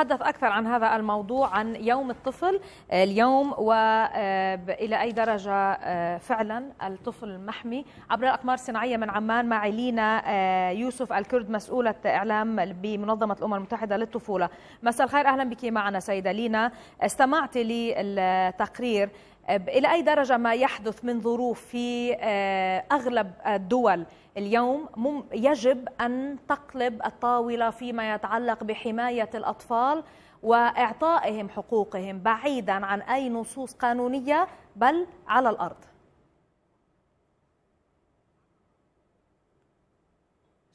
تحدث أكثر عن هذا الموضوع عن يوم الطفل آه، اليوم وإلى آه، أي درجة آه، فعلا الطفل محمي عبر الأقمار الصناعية من عمان مع لينا يوسف الكرد مسؤولة إعلام بمنظمة الأمم المتحدة للطفولة مساء الخير أهلا بك معنا سيدة لينا استمعت للتقرير إلى أي درجة ما يحدث من ظروف في آه، أغلب الدول اليوم يجب أن تقلب الطاولة فيما يتعلق بحماية الأطفال وإعطائهم حقوقهم بعيدا عن أي نصوص قانونية بل على الأرض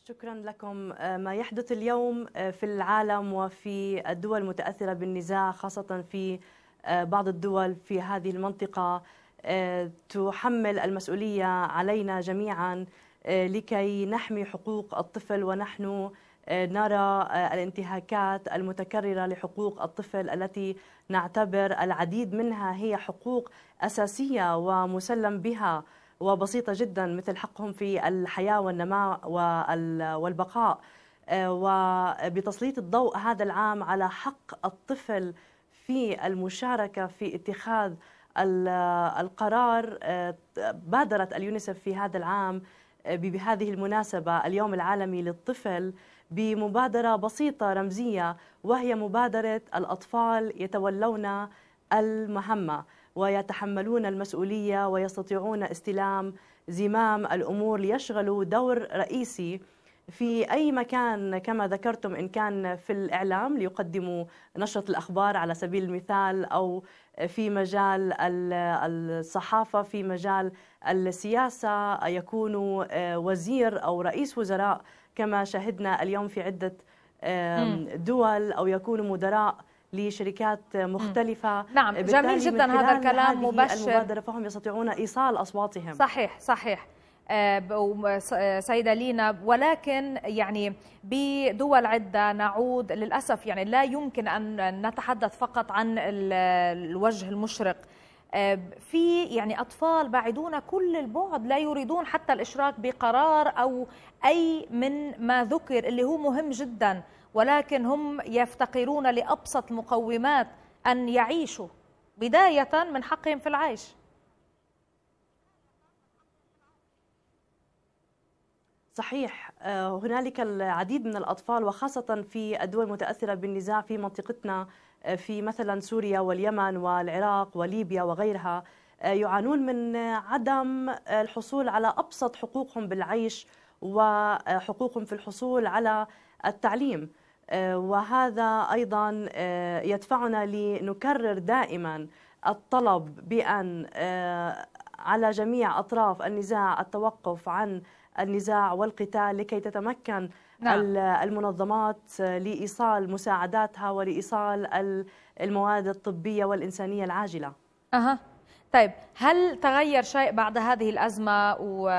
شكرا لكم آه، ما يحدث اليوم آه، في العالم وفي الدول المتأثرة بالنزاع خاصة في آه، بعض الدول في هذه المنطقة آه، تحمل المسؤولية علينا جميعا آه، لكي نحمي حقوق الطفل ونحن نرى الانتهاكات المتكررة لحقوق الطفل التي نعتبر العديد منها هي حقوق أساسية ومسلم بها وبسيطة جدا مثل حقهم في الحياة والنماء والبقاء وبتسليط الضوء هذا العام على حق الطفل في المشاركه في اتخاذ القرار آه، بادرت اليونيسف في هذا العام آه، بهذه المناسبه اليوم العالمي للطفل بمبادره بسيطه رمزيه وهي مبادره الاطفال يتولون المهمه ويتحملون المسؤوليه ويستطيعون استلام زمام الامور ليشغلوا دور رئيسي في أي مكان كما ذكرتم إن كان في الإعلام ليقدموا نشرة الأخبار على سبيل المثال أو في مجال الصحافة في مجال السياسة يكون آه، وزير أو رئيس وزراء كما شاهدنا اليوم في عدة دول أو يكونوا مدراء لشركات مختلفة نعم جميل جدا هذا الكلام مبشر المبادرة فهم يستطيعون إيصال أصواتهم صحيح صحيح آه، آه، سيدة لينا ولكن يعني بدول عدة نعود للأسف يعني لا يمكن أن نتحدث فقط عن الوجه المشرق آه، في يعني أطفال بعيدون كل البعد لا يريدون حتى الإشراك بقرار أو أي من ما ذكر اللي هو مهم جدا ولكن هم يفتقرون لأبسط مقومات أن يعيشوا بداية من حقهم في العيش صحيح آه، هنالك العديد من الأطفال وخاصة في الدول المتأثرة بالنزاع في منطقتنا آه، في مثلا سوريا واليمن والعراق وليبيا وغيرها آه، يعانون من عدم الحصول على أبسط حقوقهم بالعيش وحقوقهم في الحصول على التعليم وهذا أيضا يدفعنا لنكرر دائما الطلب بأن على جميع أطراف النزاع التوقف عن النزاع والقتال لكي تتمكن نعم. المنظمات آه، لإيصال مساعداتها ولإيصال المواد الطبية والإنسانية العاجلة أها طيب هل تغير شيء بعد هذه الأزمة و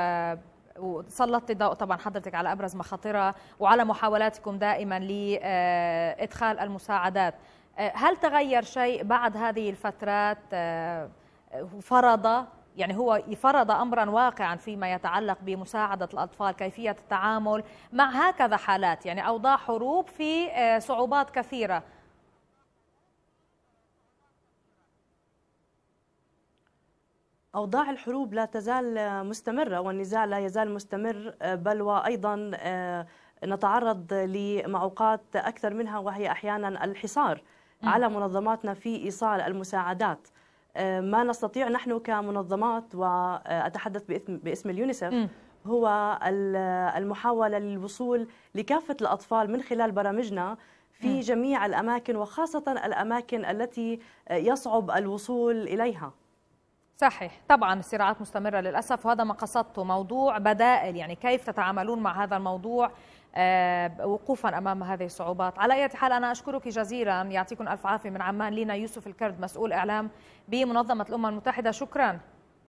وسلطت الضوء طبعا حضرتك على ابرز مخاطرها وعلى محاولاتكم دائما لادخال آه، المساعدات آه، هل تغير شيء بعد هذه الفترات فرض يعني هو فرض امرا واقعا فيما يتعلق بمساعده الاطفال كيفيه التعامل مع هكذا حالات يعني اوضاع حروب في آه، صعوبات كثيره أوضاع الحروب لا تزال مستمرة والنزاع لا يزال مستمر آه، بل وأيضا آه، نتعرض لمعوقات أكثر منها وهي أحيانا الحصار على منظماتنا في إيصال المساعدات آه، ما نستطيع نحن كمنظمات وأتحدث باسم اليونيسف هو المحاولة للوصول لكافة الأطفال من خلال برامجنا في جميع الأماكن وخاصة الأماكن التي يصعب الوصول إليها صحيح طبعا الصراعات مستمرة للأسف وهذا ما قصدته موضوع بدائل يعني كيف تتعاملون مع هذا الموضوع آه، وقوفا امام هذه الصعوبات على اي حال انا اشكرك جزيلا يعطيكم الف عافيه من عمان لينا يوسف الكرد مسؤول اعلام بمنظمه الامم المتحده شكرا